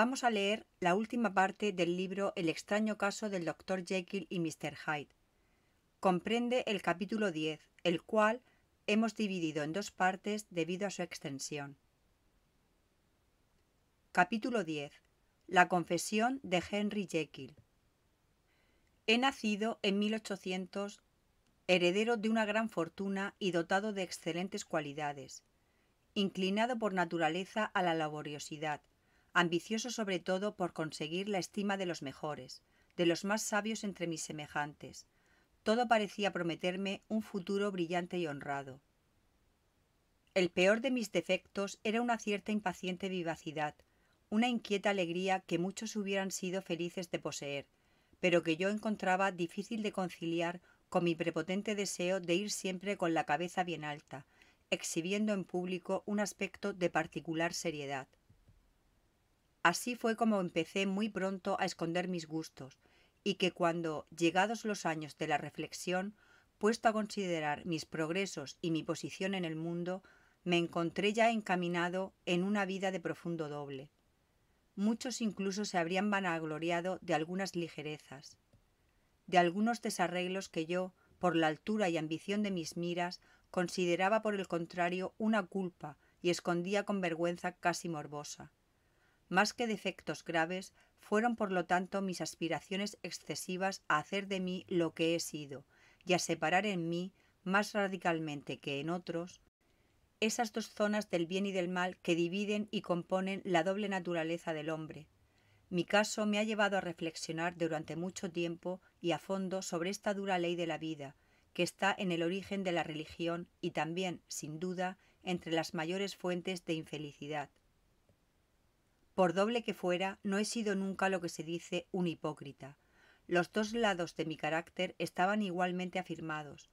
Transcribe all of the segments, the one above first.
Vamos a leer la última parte del libro El extraño caso del Dr. Jekyll y Mr. Hyde. Comprende el capítulo 10, el cual hemos dividido en dos partes debido a su extensión. Capítulo 10. La confesión de Henry Jekyll. He nacido en 1800, heredero de una gran fortuna y dotado de excelentes cualidades, inclinado por naturaleza a la laboriosidad, ambicioso sobre todo por conseguir la estima de los mejores, de los más sabios entre mis semejantes. Todo parecía prometerme un futuro brillante y honrado. El peor de mis defectos era una cierta impaciente vivacidad, una inquieta alegría que muchos hubieran sido felices de poseer, pero que yo encontraba difícil de conciliar con mi prepotente deseo de ir siempre con la cabeza bien alta, exhibiendo en público un aspecto de particular seriedad. Así fue como empecé muy pronto a esconder mis gustos, y que cuando, llegados los años de la reflexión, puesto a considerar mis progresos y mi posición en el mundo, me encontré ya encaminado en una vida de profundo doble. Muchos incluso se habrían vanagloriado de algunas ligerezas, de algunos desarreglos que yo, por la altura y ambición de mis miras, consideraba por el contrario una culpa y escondía con vergüenza casi morbosa. Más que defectos graves, fueron por lo tanto mis aspiraciones excesivas a hacer de mí lo que he sido y a separar en mí, más radicalmente que en otros, esas dos zonas del bien y del mal que dividen y componen la doble naturaleza del hombre. Mi caso me ha llevado a reflexionar durante mucho tiempo y a fondo sobre esta dura ley de la vida, que está en el origen de la religión y también, sin duda, entre las mayores fuentes de infelicidad. Por doble que fuera, no he sido nunca lo que se dice un hipócrita. Los dos lados de mi carácter estaban igualmente afirmados.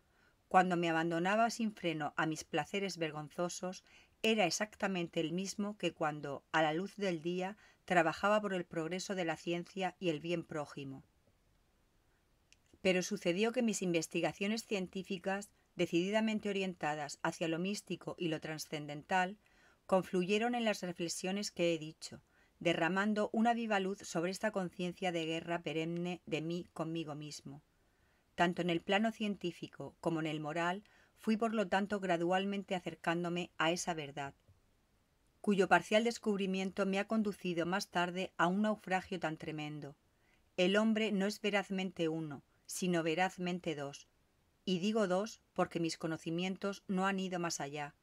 Cuando me abandonaba sin freno a mis placeres vergonzosos, era exactamente el mismo que cuando, a la luz del día, trabajaba por el progreso de la ciencia y el bien prójimo. Pero sucedió que mis investigaciones científicas, decididamente orientadas hacia lo místico y lo trascendental, confluyeron en las reflexiones que he dicho, derramando una viva luz sobre esta conciencia de guerra perenne de mí conmigo mismo. Tanto en el plano científico como en el moral, fui por lo tanto gradualmente acercándome a esa verdad, cuyo parcial descubrimiento me ha conducido más tarde a un naufragio tan tremendo. El hombre no es verazmente uno, sino verazmente dos. Y digo dos porque mis conocimientos no han ido más allá.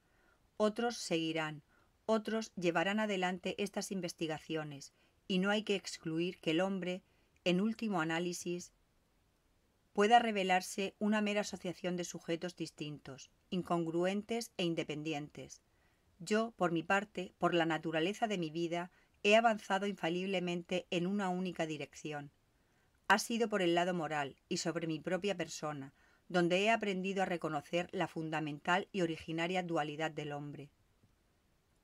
Otros seguirán, otros llevarán adelante estas investigaciones y no hay que excluir que el hombre, en último análisis, pueda revelarse una mera asociación de sujetos distintos, incongruentes e independientes. Yo, por mi parte, por la naturaleza de mi vida, he avanzado infaliblemente en una única dirección. Ha sido por el lado moral y sobre mi propia persona, donde he aprendido a reconocer la fundamental y originaria dualidad del hombre.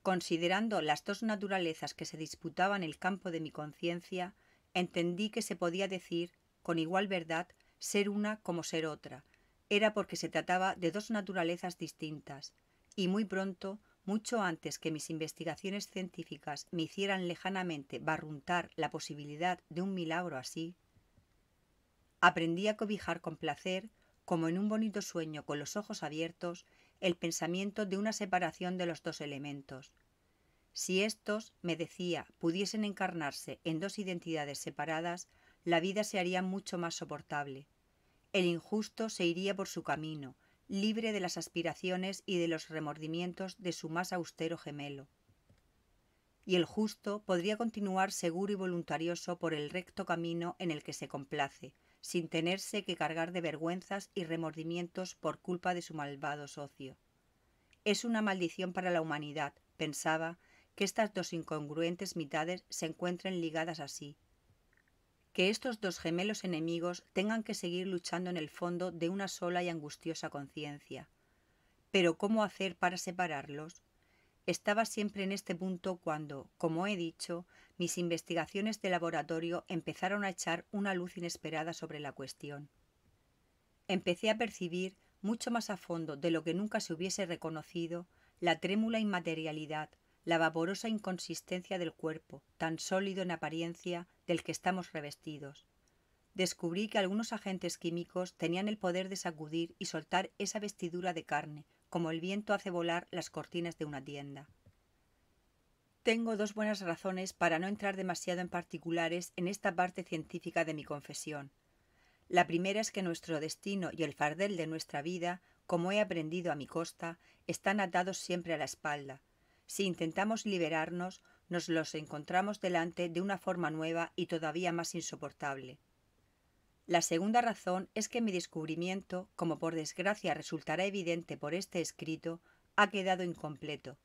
Considerando las dos naturalezas que se disputaban el campo de mi conciencia, entendí que se podía decir, con igual verdad, ser una como ser otra. Era porque se trataba de dos naturalezas distintas, y muy pronto, mucho antes que mis investigaciones científicas me hicieran lejanamente barruntar la posibilidad de un milagro así, aprendí a cobijar con placer, como en un bonito sueño con los ojos abiertos, el pensamiento de una separación de los dos elementos. Si estos, me decía, pudiesen encarnarse en dos identidades separadas, la vida se haría mucho más soportable. El injusto se iría por su camino, libre de las aspiraciones y de los remordimientos de su más austero gemelo. Y el justo podría continuar seguro y voluntarioso por el recto camino en el que se complace, sin tenerse que cargar de vergüenzas y remordimientos por culpa de su malvado socio. Es una maldición para la humanidad, pensaba, que estas dos incongruentes mitades se encuentren ligadas así, que estos dos gemelos enemigos tengan que seguir luchando en el fondo de una sola y angustiosa conciencia. Pero ¿cómo hacer para separarlos? Estaba siempre en este punto cuando, como he dicho, mis investigaciones de laboratorio empezaron a echar una luz inesperada sobre la cuestión. Empecé a percibir, mucho más a fondo de lo que nunca se hubiese reconocido, la trémula inmaterialidad, la vaporosa inconsistencia del cuerpo, tan sólido en apariencia, del que estamos revestidos. Descubrí que algunos agentes químicos tenían el poder de sacudir y soltar esa vestidura de carne, como el viento hace volar las cortinas de una tienda. Tengo dos buenas razones para no entrar demasiado en particulares en esta parte científica de mi confesión. La primera es que nuestro destino y el fardel de nuestra vida, como he aprendido a mi costa, están atados siempre a la espalda. Si intentamos liberarnos, nos los encontramos delante de una forma nueva y todavía más insoportable. La segunda razón es que mi descubrimiento, como por desgracia resultará evidente por este escrito, ha quedado incompleto.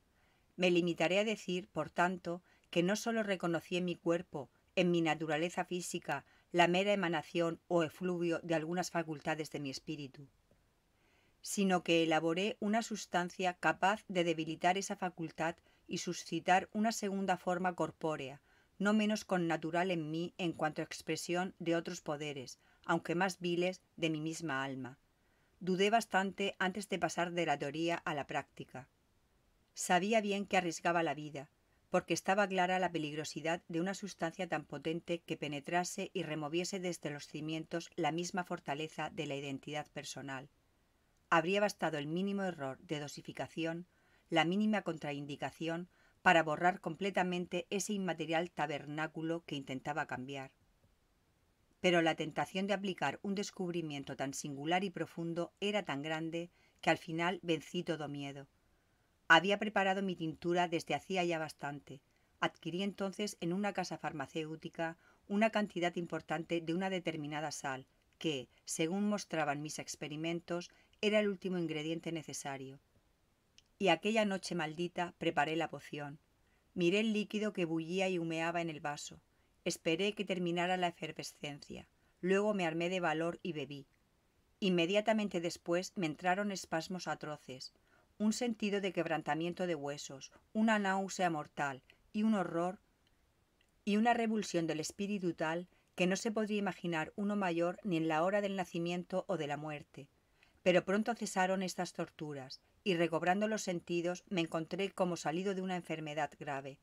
Me limitaré a decir, por tanto, que no solo reconocí en mi cuerpo, en mi naturaleza física, la mera emanación o efluvio de algunas facultades de mi espíritu, sino que elaboré una sustancia capaz de debilitar esa facultad y suscitar una segunda forma corpórea, no menos connatural en mí en cuanto a expresión de otros poderes, aunque más viles, de mi misma alma. Dudé bastante antes de pasar de la teoría a la práctica. Sabía bien que arriesgaba la vida, porque estaba clara la peligrosidad de una sustancia tan potente que penetrase y removiese desde los cimientos la misma fortaleza de la identidad personal. Habría bastado el mínimo error de dosificación, la mínima contraindicación, para borrar completamente ese inmaterial tabernáculo que intentaba cambiar pero la tentación de aplicar un descubrimiento tan singular y profundo era tan grande que al final vencí todo miedo. Había preparado mi tintura desde hacía ya bastante. Adquirí entonces en una casa farmacéutica una cantidad importante de una determinada sal, que, según mostraban mis experimentos, era el último ingrediente necesario. Y aquella noche maldita preparé la poción. Miré el líquido que bullía y humeaba en el vaso. Esperé que terminara la efervescencia. Luego me armé de valor y bebí. Inmediatamente después me entraron espasmos atroces, un sentido de quebrantamiento de huesos, una náusea mortal y un horror y una revulsión del espíritu tal que no se podría imaginar uno mayor ni en la hora del nacimiento o de la muerte. Pero pronto cesaron estas torturas, y recobrando los sentidos me encontré como salido de una enfermedad grave,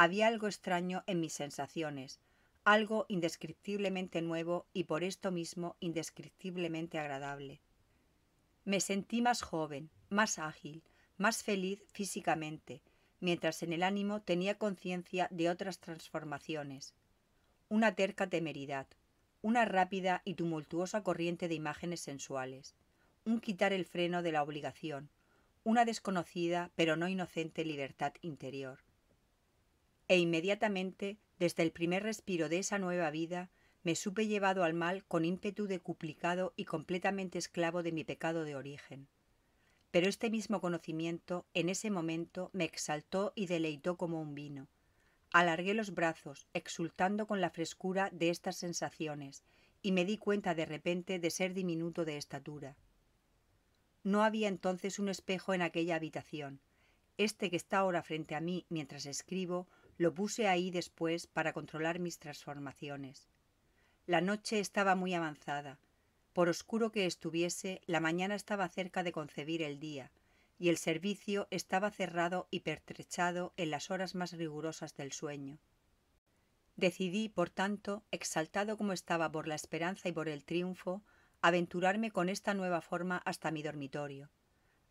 había algo extraño en mis sensaciones, algo indescriptiblemente nuevo y por esto mismo indescriptiblemente agradable. Me sentí más joven, más ágil, más feliz físicamente, mientras en el ánimo tenía conciencia de otras transformaciones. Una terca temeridad, una rápida y tumultuosa corriente de imágenes sensuales, un quitar el freno de la obligación, una desconocida pero no inocente libertad interior e inmediatamente, desde el primer respiro de esa nueva vida, me supe llevado al mal con ímpetu decuplicado y completamente esclavo de mi pecado de origen. Pero este mismo conocimiento, en ese momento, me exaltó y deleitó como un vino. Alargué los brazos, exultando con la frescura de estas sensaciones, y me di cuenta de repente de ser diminuto de estatura. No había entonces un espejo en aquella habitación. Este que está ahora frente a mí mientras escribo lo puse ahí después para controlar mis transformaciones. La noche estaba muy avanzada. Por oscuro que estuviese, la mañana estaba cerca de concebir el día, y el servicio estaba cerrado y pertrechado en las horas más rigurosas del sueño. Decidí, por tanto, exaltado como estaba por la esperanza y por el triunfo, aventurarme con esta nueva forma hasta mi dormitorio.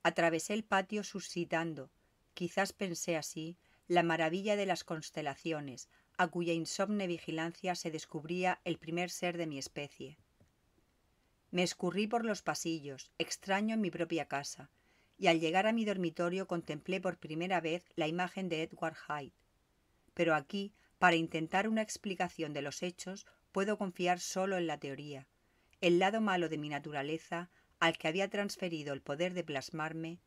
Atravesé el patio suscitando, quizás pensé así, la maravilla de las constelaciones, a cuya insomne vigilancia se descubría el primer ser de mi especie. Me escurrí por los pasillos, extraño en mi propia casa, y al llegar a mi dormitorio contemplé por primera vez la imagen de Edward Hyde. Pero aquí, para intentar una explicación de los hechos, puedo confiar solo en la teoría. El lado malo de mi naturaleza, al que había transferido el poder de plasmarme,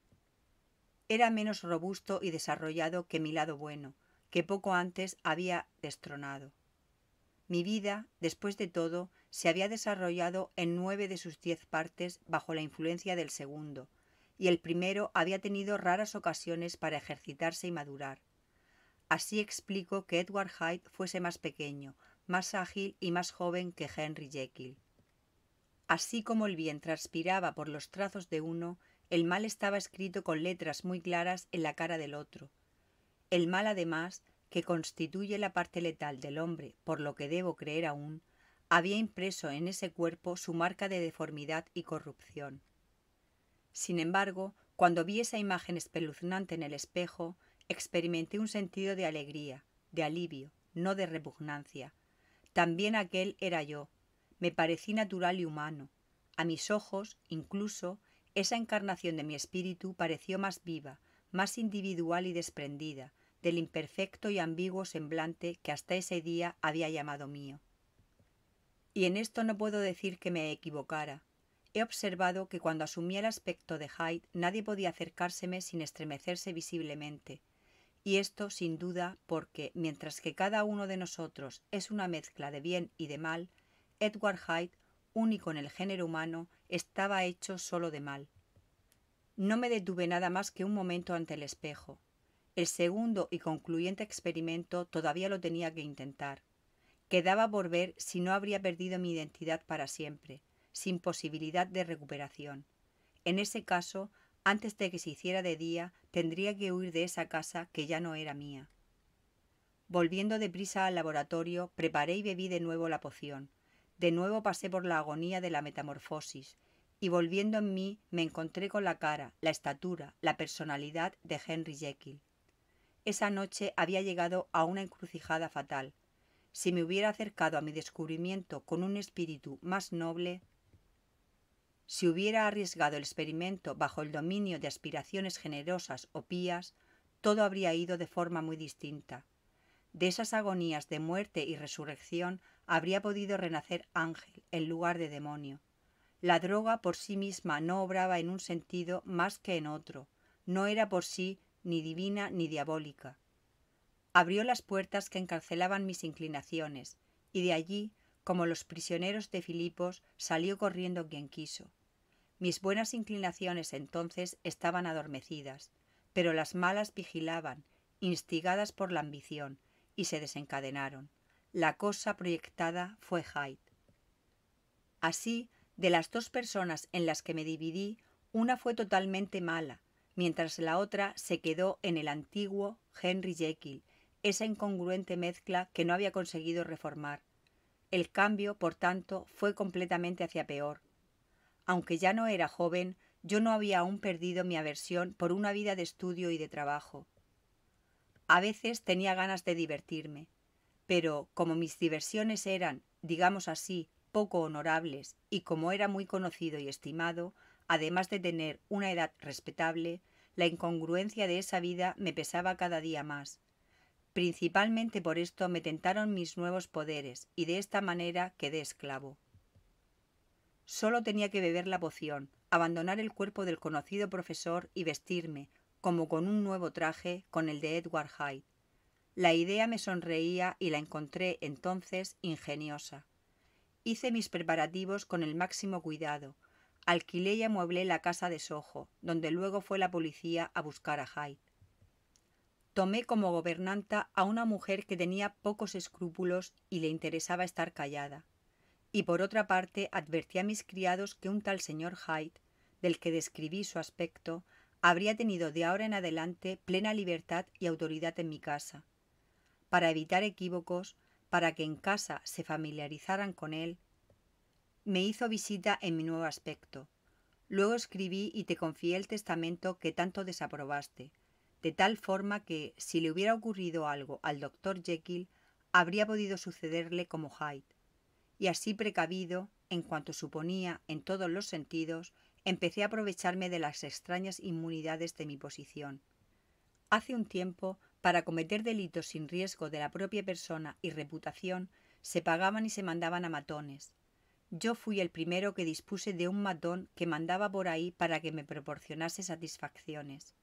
era menos robusto y desarrollado que mi lado bueno, que poco antes había destronado. Mi vida, después de todo, se había desarrollado en nueve de sus diez partes bajo la influencia del segundo, y el primero había tenido raras ocasiones para ejercitarse y madurar. Así explico que Edward Hyde fuese más pequeño, más ágil y más joven que Henry Jekyll. Así como el bien transpiraba por los trazos de uno, el mal estaba escrito con letras muy claras en la cara del otro. El mal, además, que constituye la parte letal del hombre, por lo que debo creer aún, había impreso en ese cuerpo su marca de deformidad y corrupción. Sin embargo, cuando vi esa imagen espeluznante en el espejo, experimenté un sentido de alegría, de alivio, no de repugnancia. También aquel era yo. Me parecí natural y humano. A mis ojos, incluso, esa encarnación de mi espíritu pareció más viva, más individual y desprendida, del imperfecto y ambiguo semblante que hasta ese día había llamado mío. Y en esto no puedo decir que me equivocara. He observado que cuando asumía el aspecto de Hyde nadie podía acercárseme sin estremecerse visiblemente, y esto sin duda porque, mientras que cada uno de nosotros es una mezcla de bien y de mal, Edward Hyde único en el género humano, estaba hecho solo de mal. No me detuve nada más que un momento ante el espejo. El segundo y concluyente experimento todavía lo tenía que intentar. Quedaba por ver si no habría perdido mi identidad para siempre, sin posibilidad de recuperación. En ese caso, antes de que se hiciera de día, tendría que huir de esa casa que ya no era mía. Volviendo deprisa al laboratorio, preparé y bebí de nuevo la poción. De nuevo pasé por la agonía de la metamorfosis, y volviendo en mí me encontré con la cara, la estatura, la personalidad de Henry Jekyll. Esa noche había llegado a una encrucijada fatal. Si me hubiera acercado a mi descubrimiento con un espíritu más noble, si hubiera arriesgado el experimento bajo el dominio de aspiraciones generosas o pías, todo habría ido de forma muy distinta. De esas agonías de muerte y resurrección habría podido renacer ángel en lugar de demonio. La droga por sí misma no obraba en un sentido más que en otro, no era por sí ni divina ni diabólica. Abrió las puertas que encarcelaban mis inclinaciones, y de allí, como los prisioneros de Filipos, salió corriendo quien quiso. Mis buenas inclinaciones entonces estaban adormecidas, pero las malas vigilaban, instigadas por la ambición, y se desencadenaron la cosa proyectada fue Hyde. Así, de las dos personas en las que me dividí, una fue totalmente mala, mientras la otra se quedó en el antiguo Henry Jekyll, esa incongruente mezcla que no había conseguido reformar. El cambio, por tanto, fue completamente hacia peor. Aunque ya no era joven, yo no había aún perdido mi aversión por una vida de estudio y de trabajo. A veces tenía ganas de divertirme, pero como mis diversiones eran, digamos así, poco honorables y como era muy conocido y estimado, además de tener una edad respetable, la incongruencia de esa vida me pesaba cada día más. Principalmente por esto me tentaron mis nuevos poderes y de esta manera quedé esclavo. Solo tenía que beber la poción, abandonar el cuerpo del conocido profesor y vestirme, como con un nuevo traje, con el de Edward Hyde, la idea me sonreía y la encontré entonces ingeniosa. Hice mis preparativos con el máximo cuidado. Alquilé y amueblé la casa de Soho, donde luego fue la policía a buscar a Hyde. Tomé como gobernanta a una mujer que tenía pocos escrúpulos y le interesaba estar callada. Y por otra parte advertí a mis criados que un tal señor Hyde, del que describí su aspecto, habría tenido de ahora en adelante plena libertad y autoridad en mi casa, para evitar equívocos, para que en casa se familiarizaran con él, me hizo visita en mi nuevo aspecto. Luego escribí y te confié el testamento que tanto desaprobaste, de tal forma que, si le hubiera ocurrido algo al doctor Jekyll, habría podido sucederle como Hyde. Y así precavido, en cuanto suponía, en todos los sentidos, empecé a aprovecharme de las extrañas inmunidades de mi posición. Hace un tiempo para cometer delitos sin riesgo de la propia persona y reputación, se pagaban y se mandaban a matones. Yo fui el primero que dispuse de un matón que mandaba por ahí para que me proporcionase satisfacciones.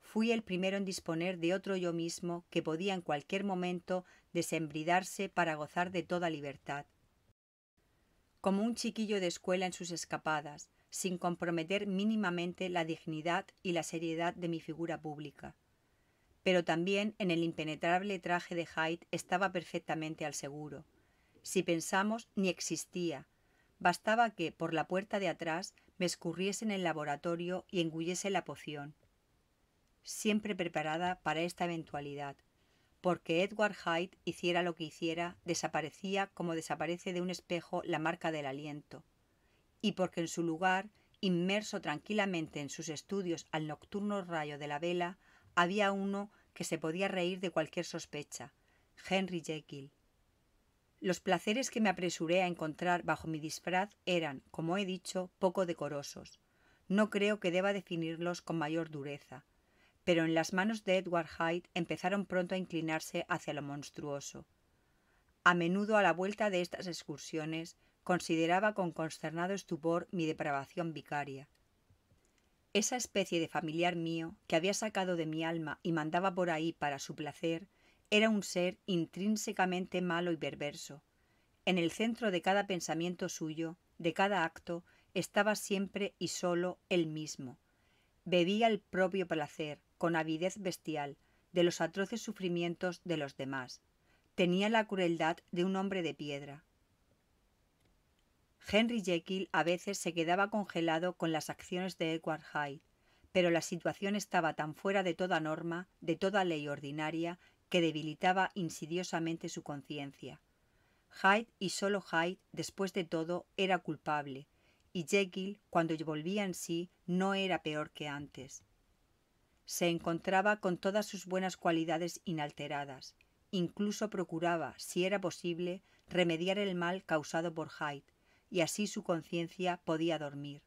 Fui el primero en disponer de otro yo mismo que podía en cualquier momento desembridarse para gozar de toda libertad. Como un chiquillo de escuela en sus escapadas, sin comprometer mínimamente la dignidad y la seriedad de mi figura pública pero también en el impenetrable traje de Hyde estaba perfectamente al seguro. Si pensamos, ni existía. Bastaba que, por la puerta de atrás, me escurriese en el laboratorio y engullese la poción. Siempre preparada para esta eventualidad porque Edward Hyde hiciera lo que hiciera, desaparecía como desaparece de un espejo la marca del aliento, y porque en su lugar, inmerso tranquilamente en sus estudios al nocturno rayo de la vela, había uno que se podía reír de cualquier sospecha, Henry Jekyll. Los placeres que me apresuré a encontrar bajo mi disfraz eran, como he dicho, poco decorosos. No creo que deba definirlos con mayor dureza, pero en las manos de Edward Hyde empezaron pronto a inclinarse hacia lo monstruoso. A menudo a la vuelta de estas excursiones consideraba con consternado estupor mi depravación vicaria esa especie de familiar mío que había sacado de mi alma y mandaba por ahí para su placer, era un ser intrínsecamente malo y perverso. En el centro de cada pensamiento suyo, de cada acto, estaba siempre y solo él mismo. Bebía el propio placer, con avidez bestial, de los atroces sufrimientos de los demás. Tenía la crueldad de un hombre de piedra, Henry Jekyll a veces se quedaba congelado con las acciones de Edward Hyde, pero la situación estaba tan fuera de toda norma, de toda ley ordinaria, que debilitaba insidiosamente su conciencia. Hyde y solo Hyde, después de todo, era culpable, y Jekyll, cuando volvía en sí, no era peor que antes. Se encontraba con todas sus buenas cualidades inalteradas. Incluso procuraba, si era posible, remediar el mal causado por Hyde, y así su conciencia podía dormir.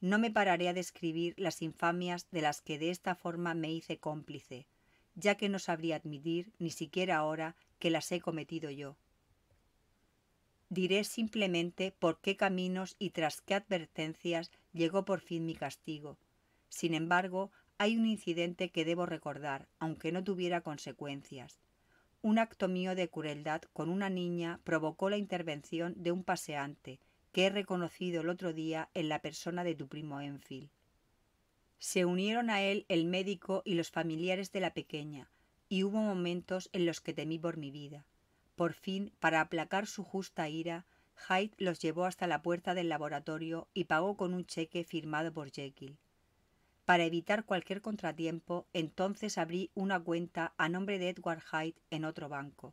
No me pararé a describir las infamias de las que de esta forma me hice cómplice, ya que no sabría admitir, ni siquiera ahora, que las he cometido yo. Diré simplemente por qué caminos y tras qué advertencias llegó por fin mi castigo. Sin embargo, hay un incidente que debo recordar, aunque no tuviera consecuencias un acto mío de crueldad con una niña provocó la intervención de un paseante que he reconocido el otro día en la persona de tu primo Enfield. Se unieron a él el médico y los familiares de la pequeña, y hubo momentos en los que temí por mi vida. Por fin, para aplacar su justa ira, Hyde los llevó hasta la puerta del laboratorio y pagó con un cheque firmado por Jekyll. Para evitar cualquier contratiempo, entonces abrí una cuenta a nombre de Edward Hyde en otro banco.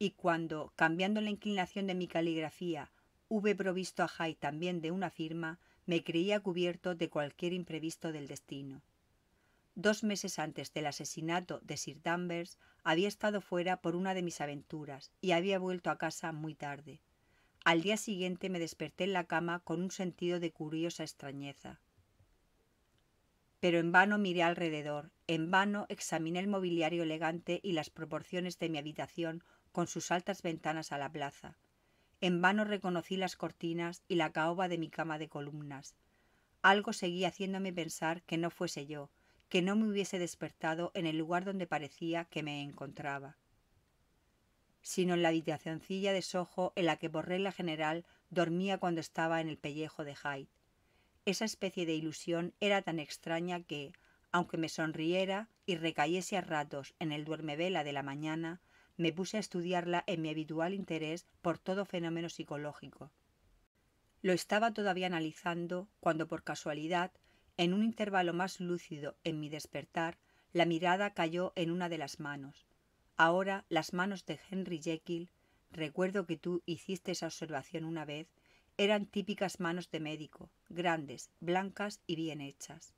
Y cuando, cambiando la inclinación de mi caligrafía, hube provisto a Hyde también de una firma, me creía cubierto de cualquier imprevisto del destino. Dos meses antes del asesinato de Sir Danvers, había estado fuera por una de mis aventuras y había vuelto a casa muy tarde. Al día siguiente me desperté en la cama con un sentido de curiosa extrañeza pero en vano miré alrededor, en vano examiné el mobiliario elegante y las proporciones de mi habitación con sus altas ventanas a la plaza. En vano reconocí las cortinas y la caoba de mi cama de columnas. Algo seguía haciéndome pensar que no fuese yo, que no me hubiese despertado en el lugar donde parecía que me encontraba, sino en la habitacióncilla de sojo en la que regla General dormía cuando estaba en el pellejo de Hyde. Esa especie de ilusión era tan extraña que, aunque me sonriera y recayese a ratos en el duermevela de la mañana, me puse a estudiarla en mi habitual interés por todo fenómeno psicológico. Lo estaba todavía analizando cuando por casualidad, en un intervalo más lúcido en mi despertar, la mirada cayó en una de las manos. Ahora las manos de Henry Jekyll, recuerdo que tú hiciste esa observación una vez, eran típicas manos de médico, grandes, blancas y bien hechas.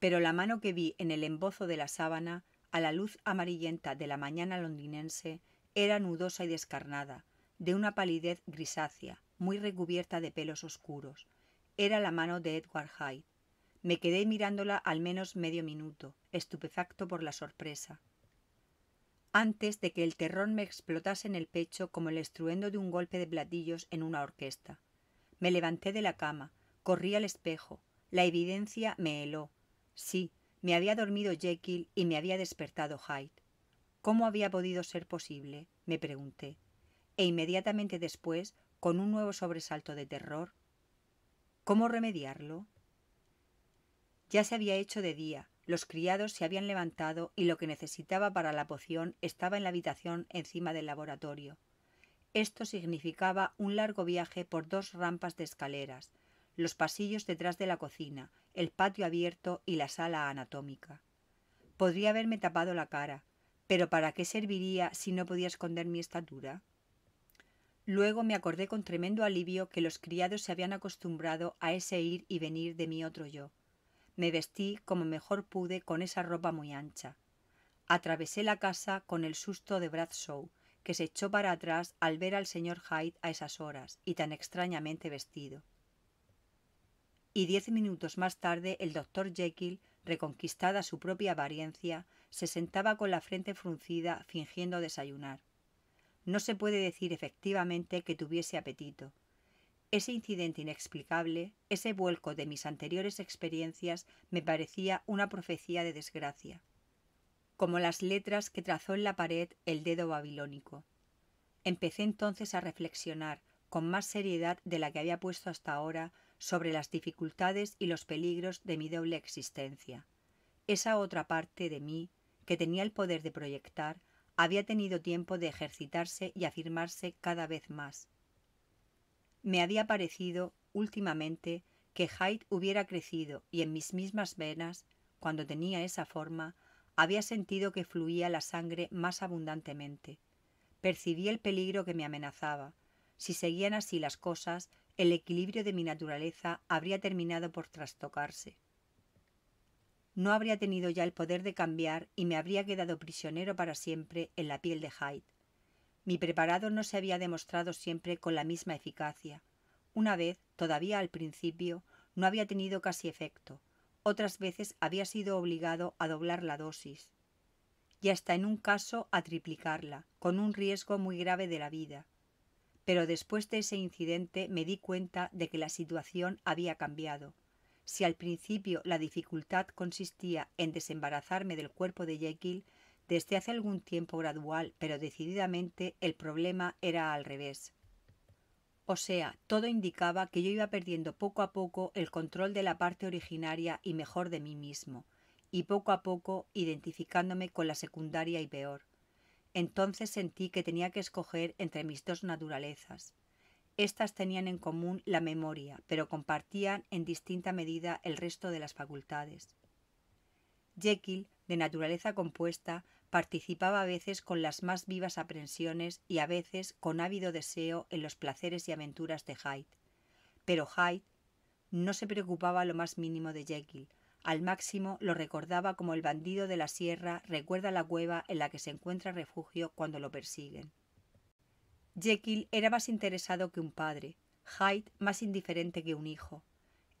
Pero la mano que vi en el embozo de la sábana, a la luz amarillenta de la mañana londinense, era nudosa y descarnada, de una palidez grisácea, muy recubierta de pelos oscuros. Era la mano de Edward Hyde. Me quedé mirándola al menos medio minuto, estupefacto por la sorpresa antes de que el terror me explotase en el pecho como el estruendo de un golpe de platillos en una orquesta. Me levanté de la cama, corrí al espejo, la evidencia me heló. Sí, me había dormido Jekyll y me había despertado Hyde. ¿Cómo había podido ser posible? me pregunté. E inmediatamente después, con un nuevo sobresalto de terror, ¿cómo remediarlo? Ya se había hecho de día, los criados se habían levantado y lo que necesitaba para la poción estaba en la habitación encima del laboratorio. Esto significaba un largo viaje por dos rampas de escaleras, los pasillos detrás de la cocina, el patio abierto y la sala anatómica. Podría haberme tapado la cara, pero ¿para qué serviría si no podía esconder mi estatura? Luego me acordé con tremendo alivio que los criados se habían acostumbrado a ese ir y venir de mi otro yo. Me vestí como mejor pude con esa ropa muy ancha. Atravesé la casa con el susto de Bradshaw, que se echó para atrás al ver al señor Hyde a esas horas y tan extrañamente vestido. Y diez minutos más tarde el doctor Jekyll, reconquistada su propia apariencia, se sentaba con la frente fruncida fingiendo desayunar. No se puede decir efectivamente que tuviese apetito, ese incidente inexplicable, ese vuelco de mis anteriores experiencias, me parecía una profecía de desgracia, como las letras que trazó en la pared el dedo babilónico. Empecé entonces a reflexionar, con más seriedad de la que había puesto hasta ahora, sobre las dificultades y los peligros de mi doble existencia. Esa otra parte de mí, que tenía el poder de proyectar, había tenido tiempo de ejercitarse y afirmarse cada vez más me había parecido últimamente que Hyde hubiera crecido y en mis mismas venas, cuando tenía esa forma, había sentido que fluía la sangre más abundantemente. Percibí el peligro que me amenazaba. Si seguían así las cosas, el equilibrio de mi naturaleza habría terminado por trastocarse. No habría tenido ya el poder de cambiar y me habría quedado prisionero para siempre en la piel de Hyde. Mi preparado no se había demostrado siempre con la misma eficacia. Una vez, todavía al principio, no había tenido casi efecto. Otras veces había sido obligado a doblar la dosis y hasta en un caso a triplicarla, con un riesgo muy grave de la vida. Pero después de ese incidente me di cuenta de que la situación había cambiado. Si al principio la dificultad consistía en desembarazarme del cuerpo de Jekyll, desde hace algún tiempo gradual, pero decididamente, el problema era al revés. O sea, todo indicaba que yo iba perdiendo poco a poco el control de la parte originaria y mejor de mí mismo, y poco a poco identificándome con la secundaria y peor. Entonces sentí que tenía que escoger entre mis dos naturalezas. Estas tenían en común la memoria, pero compartían en distinta medida el resto de las facultades. Jekyll, de naturaleza compuesta, participaba a veces con las más vivas aprensiones y a veces con ávido deseo en los placeres y aventuras de Hyde. Pero Hyde no se preocupaba lo más mínimo de Jekyll, al máximo lo recordaba como el bandido de la sierra recuerda la cueva en la que se encuentra refugio cuando lo persiguen. Jekyll era más interesado que un padre, Hyde más indiferente que un hijo.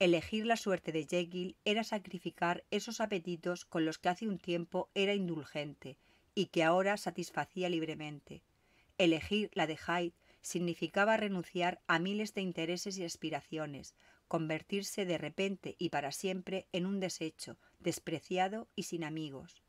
Elegir la suerte de Jekyll era sacrificar esos apetitos con los que hace un tiempo era indulgente y que ahora satisfacía libremente. Elegir la de Hyde significaba renunciar a miles de intereses y aspiraciones, convertirse de repente y para siempre en un desecho, despreciado y sin amigos.